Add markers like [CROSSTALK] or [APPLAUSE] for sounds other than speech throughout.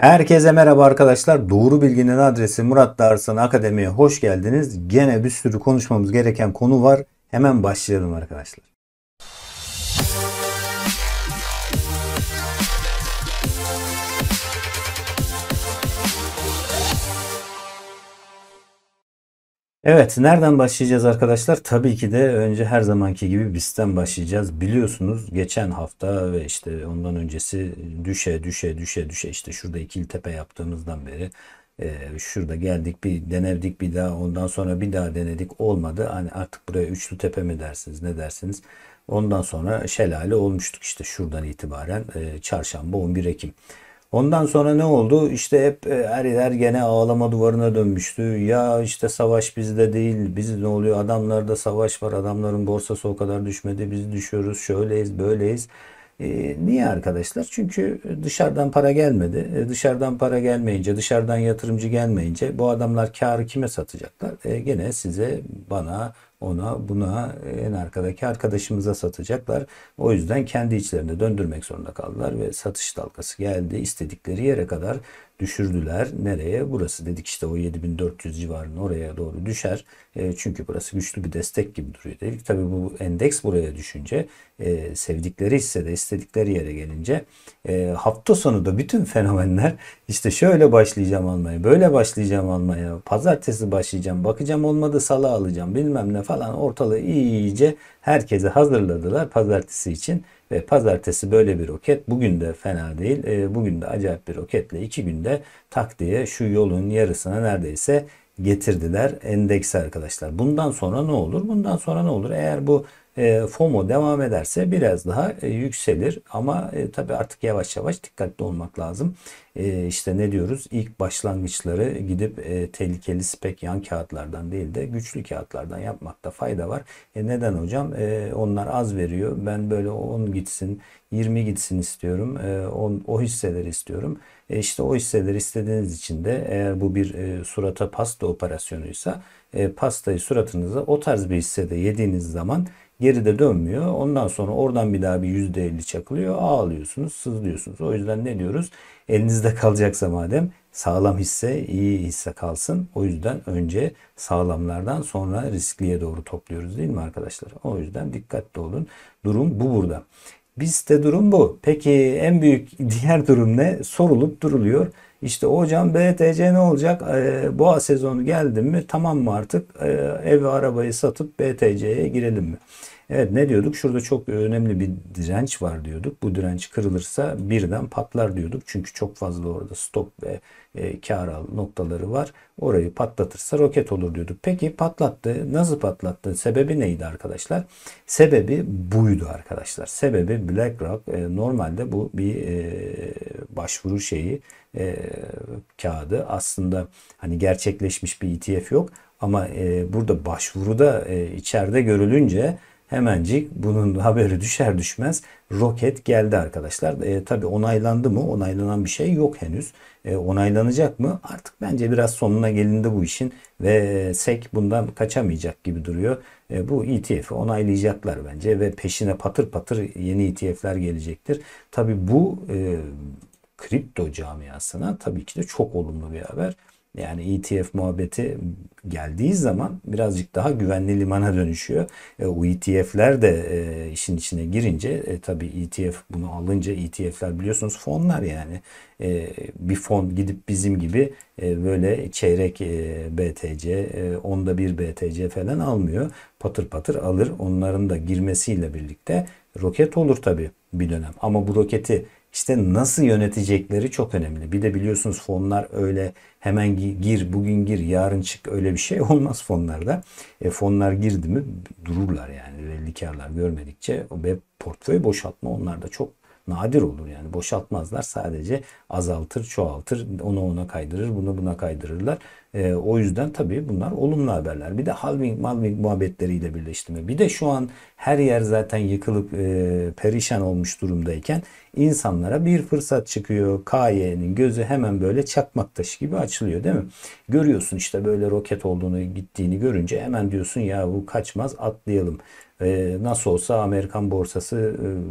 Herkese merhaba arkadaşlar. Doğru Bilginin adresi Murat Darsan Akademi'ye hoş geldiniz. Gene bir sürü konuşmamız gereken konu var. Hemen başlayalım arkadaşlar. Evet, nereden başlayacağız arkadaşlar? Tabii ki de önce her zamanki gibi BIST'ten başlayacağız. Biliyorsunuz geçen hafta ve işte ondan öncesi düşe düşe düşe düşe işte şurada ikili tepe yaptığımızdan beri e, şurada geldik bir denedik bir daha ondan sonra bir daha denedik olmadı. Hani artık buraya üçlü tepe mi dersiniz ne dersiniz? Ondan sonra şelale olmuştuk işte şuradan itibaren e, çarşamba 11 Ekim. Ondan sonra ne oldu? İşte hep e, her yer gene ağlama duvarına dönmüştü. Ya işte savaş bizde değil. Biz ne oluyor? Adamlarda savaş var. Adamların borsası o kadar düşmedi. Biz düşüyoruz. Şöyleyiz, böyleyiz. E, niye arkadaşlar? Çünkü dışarıdan para gelmedi. E, dışarıdan para gelmeyince, dışarıdan yatırımcı gelmeyince bu adamlar karı kime satacaklar? E, gene size, bana, ona buna e, en arkadaki arkadaşımıza satacaklar. O yüzden kendi içlerinde döndürmek zorunda kaldılar ve satış dalgası geldi. İstedikleri yere kadar düşürdüler. Nereye? Burası dedik işte o 7400 civarının oraya doğru düşer. E, çünkü burası güçlü bir destek gibi duruyor dedik. Tabii bu endeks buraya düşünce e, sevdikleri de istedikleri yere gelince e, hafta sonu da bütün fenomenler işte şöyle başlayacağım almaya, böyle başlayacağım almaya, pazartesi başlayacağım, bakacağım olmadı Salı alacağım bilmem ne falan ortalığı iyice herkese hazırladılar pazartesi için. Ve pazartesi böyle bir roket bugün de fena değil. E, bugün de acayip bir roketle iki günde tak diye şu yolun yarısına neredeyse getirdiler endekse arkadaşlar. Bundan sonra ne olur? Bundan sonra ne olur? Eğer bu e, FOMO devam ederse biraz daha e, yükselir ama e, tabi artık yavaş yavaş dikkatli olmak lazım. E, işte ne diyoruz İlk başlangıçları gidip e, tehlikeli spek yan kağıtlardan değil de güçlü kağıtlardan yapmakta fayda var. E, neden hocam? E, onlar az veriyor ben böyle 10 gitsin 20 gitsin istiyorum e, on, o hisseleri istiyorum. E işte o hisseleri istediğiniz için de eğer bu bir e, surata pasta operasyonuysa e, pastayı suratınıza o tarz bir hissede yediğiniz zaman geri de dönmüyor. Ondan sonra oradan bir daha bir yüzde elli çakılıyor. Ağlıyorsunuz, sızlıyorsunuz. O yüzden ne diyoruz? Elinizde kalacaksa madem sağlam hisse, iyi hisse kalsın. O yüzden önce sağlamlardan sonra riskliye doğru topluyoruz değil mi arkadaşlar? O yüzden dikkatli olun. Durum bu burada. Bizde durum bu. Peki en büyük [LAUGHS] diğer durum ne? Sorulup duruluyor. İşte hocam BTC ne olacak? E, boğa sezonu geldi mi? Tamam mı artık? E, ee, ev arabayı satıp BTC'ye girelim mi? Evet ne diyorduk? Şurada çok önemli bir direnç var diyorduk. Bu direnç kırılırsa birden patlar diyorduk. Çünkü çok fazla orada stop ve e, kar al noktaları var. Orayı patlatırsa roket olur diyorduk. Peki patlattı. Nasıl patlattı? Sebebi neydi arkadaşlar? Sebebi buydu arkadaşlar. Sebebi BlackRock e, normalde bu bir e, başvuru şeyi e, kağıdı. Aslında hani gerçekleşmiş bir ETF yok. Ama e, burada başvuruda e, içeride görülünce Hemencik bunun haberi düşer düşmez roket geldi arkadaşlar. E, tabii onaylandı mı? Onaylanan bir şey yok henüz. E, onaylanacak mı? Artık bence biraz sonuna gelindi bu işin ve SEC bundan kaçamayacak gibi duruyor. E, bu ETF'i onaylayacaklar bence ve peşine patır patır yeni ETF'ler gelecektir. Tabii bu e, kripto camiasına tabii ki de çok olumlu bir haber. Yani ETF muhabbeti geldiği zaman birazcık daha güvenli limana dönüşüyor. E, o ETF'ler de e, işin içine girince e, tabii ETF bunu alınca ETF'ler biliyorsunuz fonlar yani. E, bir fon gidip bizim gibi e, böyle çeyrek e, BTC, e, onda bir BTC falan almıyor. Patır patır alır. Onların da girmesiyle birlikte roket olur tabii bir dönem. Ama bu roketi işte nasıl yönetecekleri çok önemli. Bir de biliyorsunuz fonlar öyle hemen gir, bugün gir, yarın çık öyle bir şey [LAUGHS] olmaz fonlarda. E, fonlar girdi mi dururlar yani. Likarlar görmedikçe ve portföy boşaltma onlar da çok nadir olur yani boşaltmazlar sadece azaltır çoğaltır onu ona kaydırır bunu buna kaydırırlar. E, o yüzden tabii bunlar olumlu haberler. Bir de halving malving muhabbetleriyle mi Bir de şu an her yer zaten yıkılıp e, perişan olmuş durumdayken insanlara bir fırsat çıkıyor. KY'nin gözü hemen böyle çakmak taşı gibi açılıyor değil mi? Görüyorsun işte böyle roket olduğunu gittiğini görünce hemen diyorsun ya bu kaçmaz atlayalım. E, nasıl olsa Amerikan borsası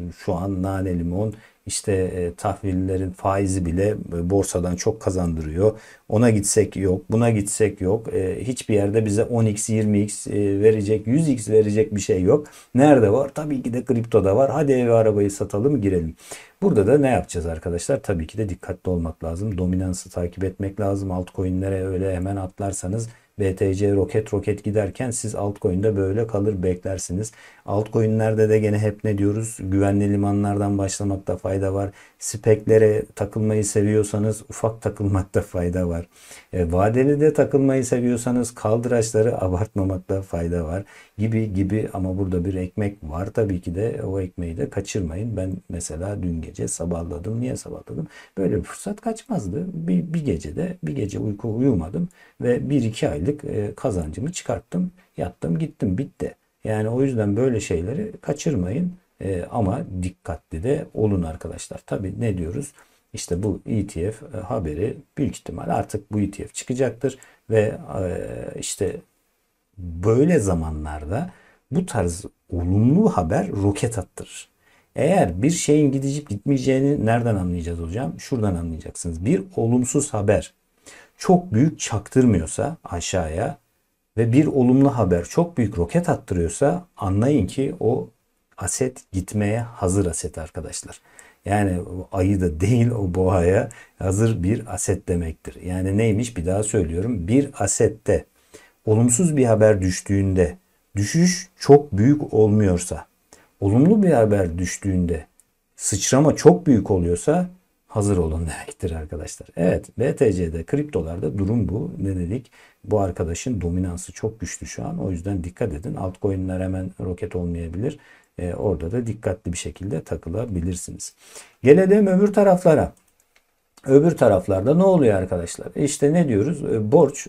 e, şu an nane limon işte e, tahvillerin faizi bile e, borsadan çok kazandırıyor. Ona gitsek yok, buna gitsek yok. E, hiçbir yerde bize 10x, 20x e, verecek, 100x verecek bir şey yok. Nerede var? Tabii ki de kriptoda var. Hadi evi arabayı satalım girelim. Burada da ne yapacağız arkadaşlar? Tabii ki de dikkatli olmak lazım. Dominansı takip etmek lazım. Altcoin'lere öyle hemen atlarsanız BTC roket roket giderken siz altcoin'de böyle kalır beklersiniz. Altcoin'lerde de gene hep ne diyoruz? Güvenli limanlardan başlamakta fayda var speklere takılmayı seviyorsanız ufak takılmakta fayda var. E, vadeli de takılmayı seviyorsanız kaldıraçları abartmamakta fayda var gibi gibi ama burada bir ekmek var tabii ki de o ekmeği de kaçırmayın. Ben mesela dün gece sabahladım. Niye sabahladım? Böyle bir fırsat kaçmazdı. Bir, bir gecede bir gece uyku uyumadım ve bir iki aylık e, kazancımı çıkarttım. Yattım gittim bitti. Yani o yüzden böyle şeyleri kaçırmayın. E, ama dikkatli de olun arkadaşlar. Tabi ne diyoruz? İşte bu ETF e, haberi büyük ihtimal artık bu ETF çıkacaktır ve e, işte böyle zamanlarda bu tarz olumlu haber roket attırır. Eğer bir şeyin gidip gitmeyeceğini nereden anlayacağız hocam? Şuradan anlayacaksınız. Bir olumsuz haber çok büyük çaktırmıyorsa aşağıya ve bir olumlu haber çok büyük roket attırıyorsa anlayın ki o aset gitmeye hazır aset arkadaşlar. Yani ayı da değil o boğaya hazır bir aset demektir. Yani neymiş bir daha söylüyorum. Bir asette olumsuz bir haber düştüğünde düşüş çok büyük olmuyorsa, olumlu bir haber düştüğünde sıçrama çok büyük oluyorsa hazır olun [LAUGHS] demektir arkadaşlar. Evet BTC'de kriptolarda durum bu. Ne dedik? Bu arkadaşın dominansı çok güçlü şu an. O yüzden dikkat edin. Altcoin'ler hemen roket olmayabilir. E, orada da dikkatli bir şekilde takılabilirsiniz. Gelelim öbür taraflara. Öbür taraflarda ne oluyor arkadaşlar? E, işte ne diyoruz? E, borç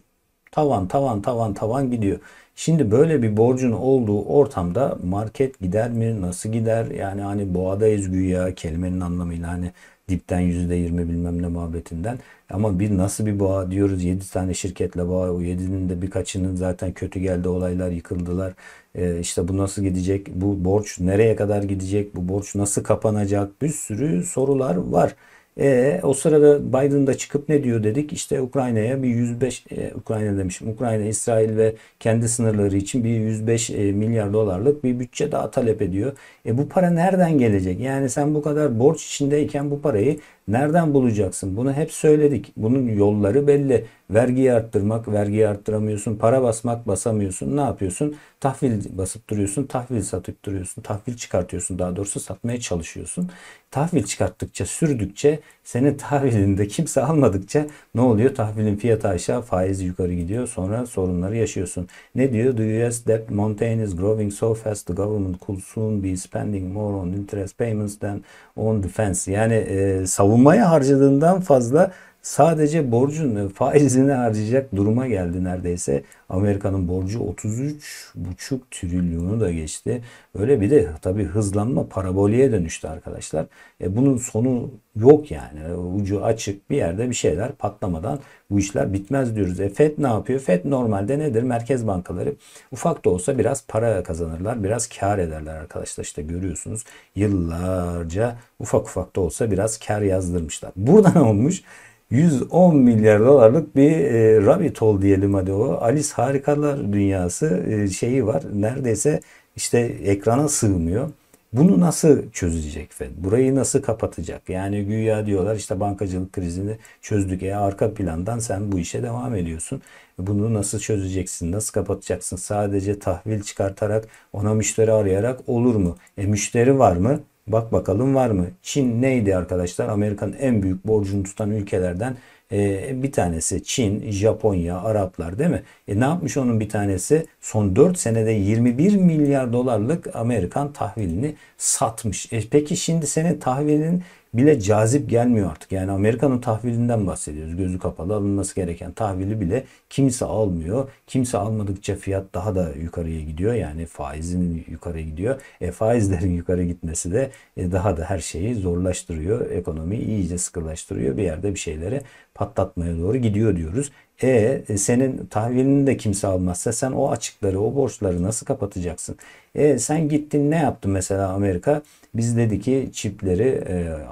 tavan tavan tavan tavan gidiyor. Şimdi böyle bir borcun olduğu ortamda market gider mi? Nasıl gider? Yani hani boğadayız güya kelimenin anlamıyla hani dipten yüzde yirmi bilmem ne muhabbetinden. Ama bir nasıl bir boğa diyoruz yedi tane şirketle boğa o yedinin de birkaçının zaten kötü geldi olaylar yıkıldılar. Ee, işte bu nasıl gidecek bu borç nereye kadar gidecek bu borç nasıl kapanacak bir sürü sorular var. E, o sırada Biden da çıkıp ne diyor dedik? işte Ukrayna'ya bir 105 e, Ukrayna demişim. Ukrayna, İsrail ve kendi sınırları için bir 105 e, milyar dolarlık bir bütçe daha talep ediyor. E bu para nereden gelecek? Yani sen bu kadar borç içindeyken bu parayı Nereden bulacaksın? Bunu hep söyledik. Bunun yolları belli. Vergiyi arttırmak, vergiyi arttıramıyorsun. Para basmak, basamıyorsun. Ne yapıyorsun? Tahvil basıp duruyorsun. Tahvil satıp duruyorsun. Tahvil çıkartıyorsun. Daha doğrusu satmaya çalışıyorsun. Tahvil çıkarttıkça, sürdükçe, senin tahvilinde kimse almadıkça ne oluyor? Tahvilin fiyatı aşağı, faiz yukarı gidiyor. Sonra sorunları yaşıyorsun. Ne diyor? The US debt mountain is growing so fast the government could soon be spending more on interest payments than on defense. Yani e, savun savunmaya harcadığından fazla sadece borcun e, faizini harcayacak duruma geldi neredeyse. Amerika'nın borcu 33,5 trilyonu da geçti. Öyle bir de tabii hızlanma paraboliye dönüştü arkadaşlar. E bunun sonu yok yani. E, ucu açık bir yerde bir şeyler patlamadan bu işler bitmez diyoruz. E FED ne yapıyor? FED normalde nedir? Merkez bankaları ufak da olsa biraz para kazanırlar. Biraz kar ederler arkadaşlar. İşte görüyorsunuz yıllarca ufak ufak da olsa biraz kar yazdırmışlar. Buradan [LAUGHS] olmuş 110 milyar dolarlık bir e, rabbit hole diyelim hadi o. Alice Harikalar Dünyası e, şeyi var. Neredeyse işte ekrana sığmıyor. Bunu nasıl çözecek Fed? Burayı nasıl kapatacak? Yani güya diyorlar işte bankacılık krizini çözdük. E arka plandan sen bu işe devam ediyorsun. E, bunu nasıl çözeceksin? Nasıl kapatacaksın? Sadece tahvil çıkartarak ona müşteri arayarak olur mu? E müşteri var mı? Bak bakalım var mı? Çin neydi arkadaşlar? Amerika'nın en büyük borcunu tutan ülkelerden e, bir tanesi Çin, Japonya, Araplar değil mi? E, ne yapmış onun bir tanesi? Son 4 senede 21 milyar dolarlık Amerikan tahvilini satmış. E, peki şimdi senin tahvilinin bile cazip gelmiyor artık. Yani Amerika'nın tahvilinden bahsediyoruz. Gözü kapalı alınması gereken tahvili bile kimse almıyor. Kimse almadıkça fiyat daha da yukarıya gidiyor. Yani faizin yukarı gidiyor. E, faizlerin [LAUGHS] yukarı gitmesi de e, daha da her şeyi zorlaştırıyor. Ekonomiyi iyice sıkılaştırıyor. Bir yerde bir şeyleri patlatmaya doğru gidiyor diyoruz. E, e senin tahvilini de kimse almazsa sen o açıkları, o borçları nasıl kapatacaksın? E sen gittin ne yaptın mesela Amerika? Biz dedi ki çipleri,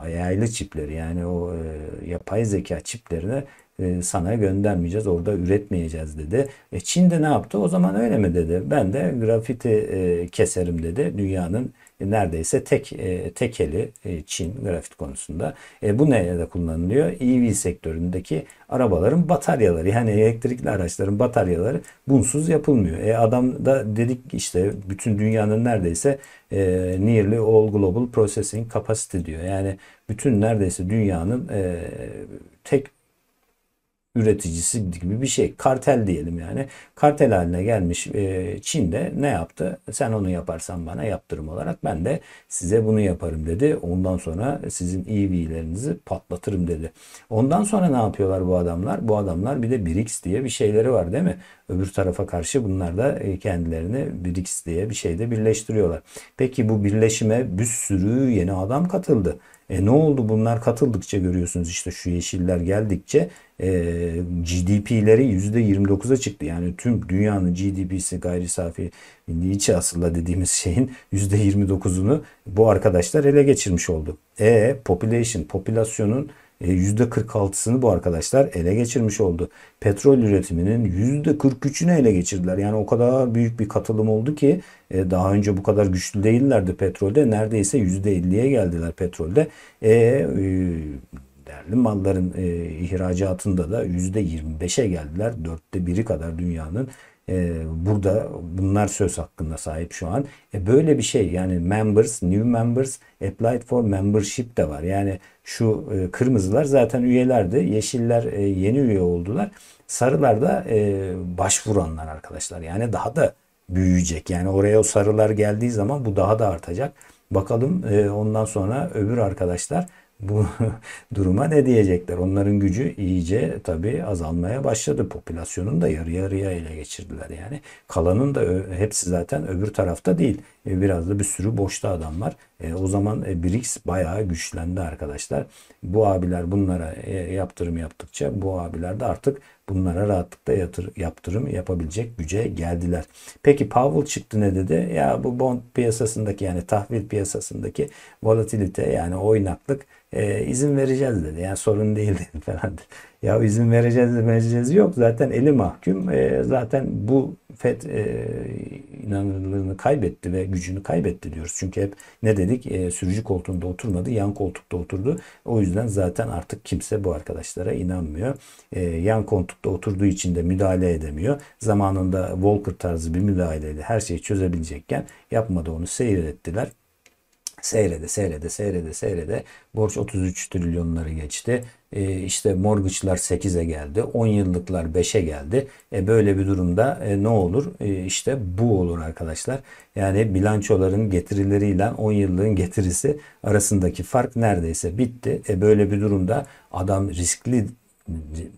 e, yaylı çipleri yani o e, yapay zeka çiplerini e, sana göndermeyeceğiz, orada üretmeyeceğiz dedi. E Çin de ne yaptı? O zaman öyle mi dedi? Ben de grafiti e, keserim dedi. Dünyanın e, neredeyse tek e, tekeli e, Çin grafit konusunda. E, bu nerede kullanılıyor? EV sektöründeki arabaların bataryaları yani elektrikli araçların bataryaları bunsuz yapılmıyor. E, adam da dedik işte bütün dünyanın neredeyse e, nearly all global processing capacity diyor. Yani bütün neredeyse dünyanın e, tek üreticisi gibi bir şey. Kartel diyelim yani. Kartel haline gelmiş e, Çin de ne yaptı? Sen onu yaparsan bana yaptırım olarak ben de size bunu yaparım dedi. Ondan sonra sizin EV'lerinizi patlatırım dedi. Ondan sonra ne yapıyorlar bu adamlar? Bu adamlar bir de BRICS diye bir şeyleri var değil mi? Öbür tarafa karşı bunlar da e, kendilerini BRICS diye bir şeyde birleştiriyorlar. Peki bu birleşime bir sürü yeni adam katıldı. E ne oldu? Bunlar katıldıkça görüyorsunuz işte şu yeşiller geldikçe e, GDP'leri %29'a çıktı. Yani tüm dünyanın GDP'si gayri safi milli içi asılla dediğimiz şeyin %29'unu bu arkadaşlar ele geçirmiş oldu. E population, popülasyonun %46'sını e, bu arkadaşlar ele geçirmiş oldu. Petrol üretiminin %43'ünü ele geçirdiler. Yani o kadar büyük bir katılım oldu ki e, daha önce bu kadar güçlü değillerdi petrolde. Neredeyse %50'ye geldiler petrolde. E, e değerli malların ihracatında da %25'e geldiler. Dörtte biri kadar dünyanın ee, burada bunlar söz hakkında sahip şu an. E böyle bir şey yani members, new members, applied for membership de var. Yani şu e, kırmızılar zaten üyelerdi. Yeşiller e, yeni üye oldular. Sarılar da e, başvuranlar arkadaşlar. Yani daha da büyüyecek. Yani oraya o sarılar geldiği zaman bu daha da artacak. Bakalım ondan sonra öbür arkadaşlar bu [LAUGHS] duruma ne diyecekler? Onların gücü iyice tabii azalmaya başladı. Popülasyonun da yarı yarıya ele geçirdiler yani. Kalanın da hepsi zaten öbür tarafta değil. E, biraz da bir sürü boşta adam var. E, o zaman e, BRICS bayağı güçlendi arkadaşlar. Bu abiler bunlara e, yaptırım yaptıkça bu abiler de artık bunlara rahatlıkla yatır, yaptırım yapabilecek güce geldiler. Peki Powell çıktı ne dedi? Ya bu bond piyasasındaki yani tahvil piyasasındaki volatilite yani oynaklık e, izin vereceğiz dedi. Yani sorun değil dedi [LAUGHS] falan Ya izin vereceğiz de vereceğiz yok. Zaten eli mahkum. E, zaten bu FED e, inanırlığını kaybetti ve gücünü kaybetti diyoruz. Çünkü hep ne dedi? dedik e, sürücü koltuğunda oturmadı. Yan koltukta oturdu. O yüzden zaten artık kimse bu arkadaşlara inanmıyor. E, yan koltukta oturduğu için de müdahale edemiyor. Zamanında Walker tarzı bir müdahaleyle her şeyi çözebilecekken yapmadı onu seyrettiler seyrede seyrede seyrede seyrede borç 33 trilyonları geçti. E, işte morgıçlar 8'e geldi. 10 yıllıklar 5'e geldi. E, böyle bir durumda e, ne olur? E, işte bu olur arkadaşlar. Yani bilançoların getirileriyle 10 yıllığın getirisi arasındaki fark neredeyse bitti. E, böyle bir durumda adam riskli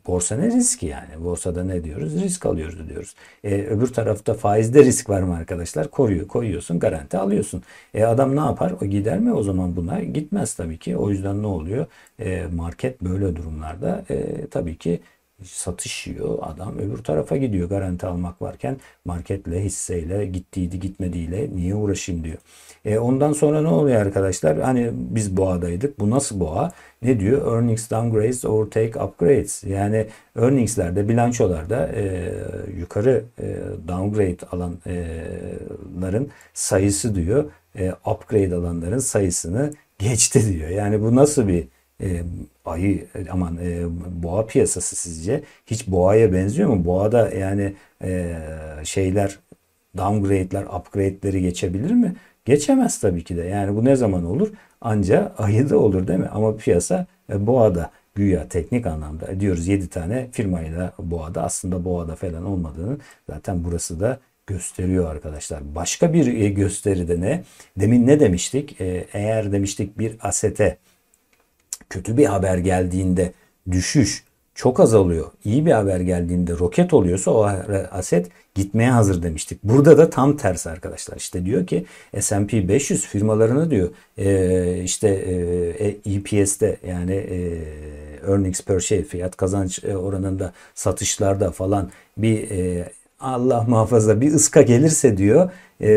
borsa ne riski yani? Borsada ne diyoruz? Risk alıyoruz diyoruz. E, öbür tarafta faizde risk var mı arkadaşlar? Koruyor, koyuyorsun, garanti alıyorsun. E, adam ne yapar? O gider mi o zaman buna? Gitmez tabii ki. O yüzden ne oluyor? E, market böyle durumlarda e, tabii ki satış yiyor adam öbür tarafa gidiyor garanti almak varken marketle hisseyle gittiydi gitmediğiyle niye uğraşayım diyor. E ondan sonra ne oluyor arkadaşlar? Hani biz boğadaydık. Bu nasıl boğa? Ne diyor? Earnings downgrades or take upgrades. Yani earningslerde, bilançolarda e, yukarı e, downgrade alanların e, sayısı diyor. E, upgrade alanların sayısını geçti diyor. Yani bu nasıl bir e, ayı aman e, boğa piyasası sizce hiç boğaya benziyor mu? Boğada yani e, şeyler downgrade'ler, upgrade'leri geçebilir mi? Geçemez tabii ki de. Yani bu ne zaman olur? Anca [LAUGHS] ayıda olur değil mi? Ama piyasa e, boğada güya teknik anlamda e, diyoruz 7 tane firmayla boğada aslında boğada falan olmadığını zaten burası da gösteriyor arkadaşlar. Başka bir e, gösteride ne? Demin ne demiştik? E, eğer demiştik bir asete kötü bir haber geldiğinde düşüş çok azalıyor. İyi bir haber geldiğinde roket oluyorsa o aset gitmeye hazır demiştik. Burada da tam tersi arkadaşlar. İşte diyor ki S&P 500 firmalarını diyor e, işte e, EPS'te yani e, earnings per şey fiyat kazanç e, oranında satışlarda falan bir e, Allah muhafaza bir ıska gelirse diyor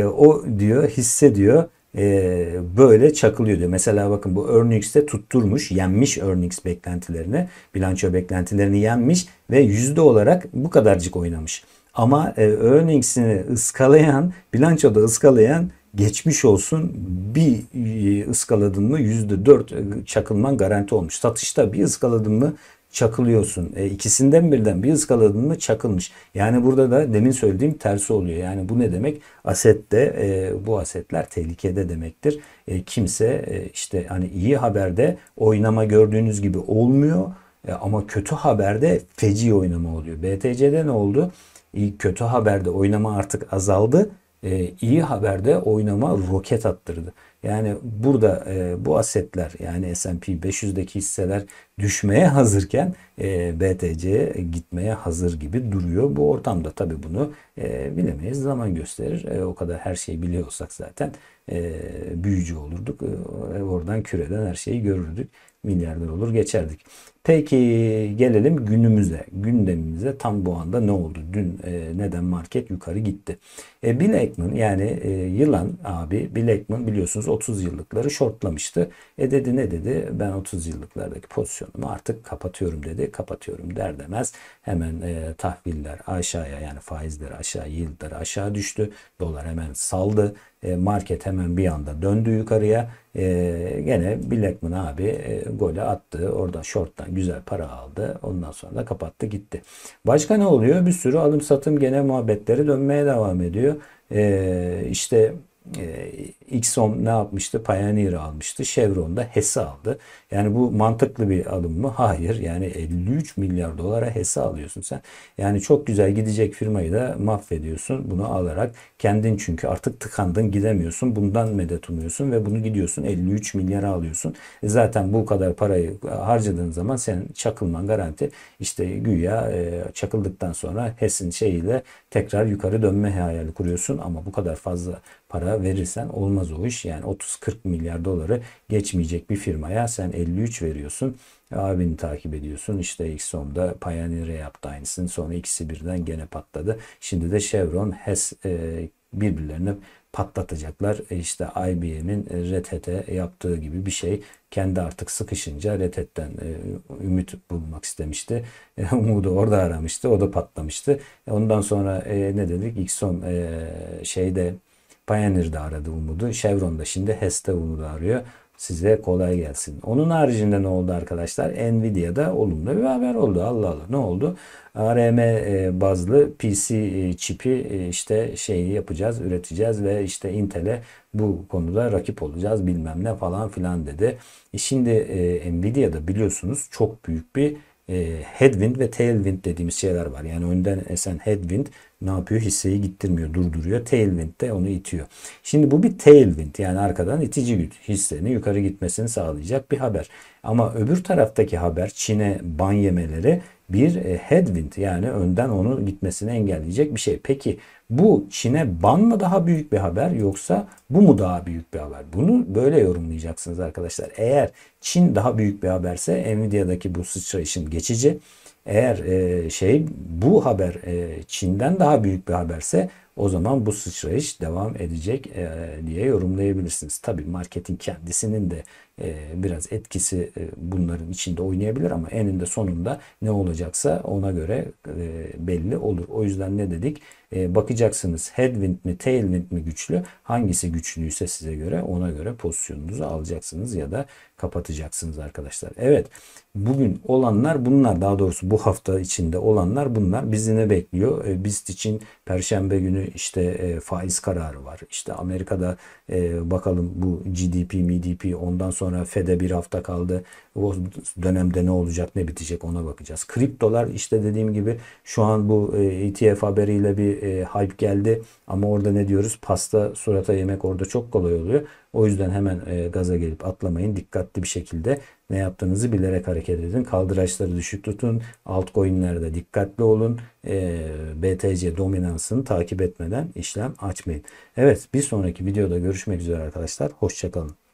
o diyor hisse diyor ee, böyle çakılıyor diyor Mesela bakın bu Earnix'te tutturmuş, yenmiş earnings beklentilerini, bilanço beklentilerini yenmiş ve yüzde olarak bu kadarcık oynamış. Ama e, Earnings'ini ıskalayan, bilançoda ıskalayan geçmiş olsun bir e, ıskaladın mı yüzde dört e, çakılman garanti olmuş. Satışta bir ıskaladın mı çakılıyorsun. E, ikisinden birden bir ıskaladın mı çakılmış. Yani burada da demin söylediğim tersi oluyor. Yani bu ne demek? Asette e, bu asetler tehlikede demektir. E, kimse e, işte hani iyi haberde oynama gördüğünüz gibi olmuyor. E, ama kötü haberde feci oynama oluyor. BTC'de ne oldu? İyi, kötü haberde oynama artık azaldı e, iyi haberde oynama roket attırdı. Yani burada e, bu asetler yani S&P 500'deki hisseler düşmeye hazırken e, BTC gitmeye hazır gibi duruyor. Bu ortamda tabi bunu e, bilemeyiz. Zaman gösterir. E, o kadar her şeyi biliyorsak zaten e, büyücü olurduk. E, oradan küreden her şeyi görürdük milyarder olur geçerdik. Peki gelelim günümüze, gündemimize tam bu anda ne oldu? Dün e, neden market yukarı gitti? E, Bill Ackman yani e, yılan abi Bill Ackman biliyorsunuz 30 yıllıkları shortlamıştı. E dedi ne dedi? Ben 30 yıllıklardaki pozisyonumu artık kapatıyorum dedi. Kapatıyorum der demez. Hemen e, tahviller aşağıya yani faizleri aşağı, yıldları aşağı düştü. Dolar hemen saldı. E, market hemen bir anda döndü yukarıya. Ee, gene Blackman abi e, golü attı. orada shorttan güzel para aldı. Ondan sonra da kapattı gitti. Başka ne oluyor? Bir sürü alım satım gene muhabbetleri dönmeye devam ediyor. Ee, işte e, ee, Exxon ne yapmıştı? Pioneer almıştı. Chevron da HES'i aldı. Yani bu mantıklı bir adım mı? Hayır. Yani 53 milyar dolara HES'i alıyorsun sen. Yani çok güzel gidecek firmayı da mahvediyorsun bunu alarak. Kendin çünkü artık tıkandın gidemiyorsun. Bundan medet umuyorsun ve bunu gidiyorsun 53 milyara alıyorsun. E zaten bu kadar parayı harcadığın zaman senin çakılman garanti. İşte güya e, çakıldıktan sonra HES'in şeyiyle tekrar yukarı dönme hayali kuruyorsun ama bu kadar fazla para verirsen olmaz o iş. Yani 30-40 milyar doları geçmeyecek bir firmaya sen 53 veriyorsun. Abini takip ediyorsun. İşte ilk sonda Pioneer'e yaptı aynısını. Sonra ikisi birden gene patladı. Şimdi de Chevron, HES e, birbirlerine patlatacaklar. E işte IBM'in e, Red yaptığı gibi bir şey. Kendi artık sıkışınca Red e, ümit bulmak istemişti. E, [LAUGHS] umudu orada aramıştı. O da patlamıştı. ondan sonra ne dedik? Exxon şeyde Pioneer'da aradı umudu. Chevron'da şimdi HES'te umudu arıyor. Size kolay gelsin. Onun haricinde ne oldu arkadaşlar? Nvidia'da olumlu bir haber oldu. Allah Allah ne oldu? ARM e, bazlı PC e, çipi e, işte şey yapacağız, üreteceğiz ve işte Intel'e bu konuda rakip olacağız bilmem ne falan filan dedi. E şimdi Nvidia'da biliyorsunuz çok büyük bir e, headwind ve tailwind dediğimiz şeyler var. Yani önden esen headwind ne yapıyor? Hisseyi gittirmiyor, durduruyor. Tailwind de onu itiyor. Şimdi bu bir tailwind yani arkadan itici güç hissenin yukarı gitmesini sağlayacak bir haber. Ama öbür taraftaki haber Çin'e ban yemeleri bir e, headwind yani önden onu gitmesini engelleyecek bir şey. Peki bu Çin'e ban mı daha büyük bir haber yoksa bu mu daha büyük bir haber? Bunu böyle yorumlayacaksınız arkadaşlar. Eğer Çin daha büyük bir haberse Nvidia'daki bu sıçrayışın geçici. Eğer e, şey bu haber e, Çin'den daha büyük bir haberse o zaman bu sıçrayış devam edecek e, diye yorumlayabilirsiniz. Tabii marketin kendisinin de ee, biraz etkisi e, bunların içinde oynayabilir ama eninde sonunda ne olacaksa ona göre e, belli olur. O yüzden ne dedik? E, bakacaksınız headwind mi tailwind mi güçlü? Hangisi güçlüyse size göre ona göre pozisyonunuzu alacaksınız ya da kapatacaksınız arkadaşlar. Evet bugün olanlar bunlar daha doğrusu bu hafta içinde olanlar bunlar. Bizi ne bekliyor? BIST için perşembe günü işte faiz kararı var. İşte Amerika'da bakalım bu GDP, MDP ondan sonra sonra FED'e bir hafta kaldı. O dönemde ne olacak ne bitecek ona bakacağız. Kriptolar işte dediğim gibi şu an bu ETF e haberiyle bir e, hype geldi. Ama orada ne diyoruz? Pasta surata yemek orada çok kolay oluyor. O yüzden hemen e, gaza gelip atlamayın. Dikkatli bir şekilde ne yaptığınızı bilerek hareket edin. Kaldıraçları düşük tutun. Altcoin'lerde dikkatli olun. BTC dominansını takip etmeden işlem açmayın. Evet bir sonraki videoda görüşmek üzere arkadaşlar. Hoşçakalın.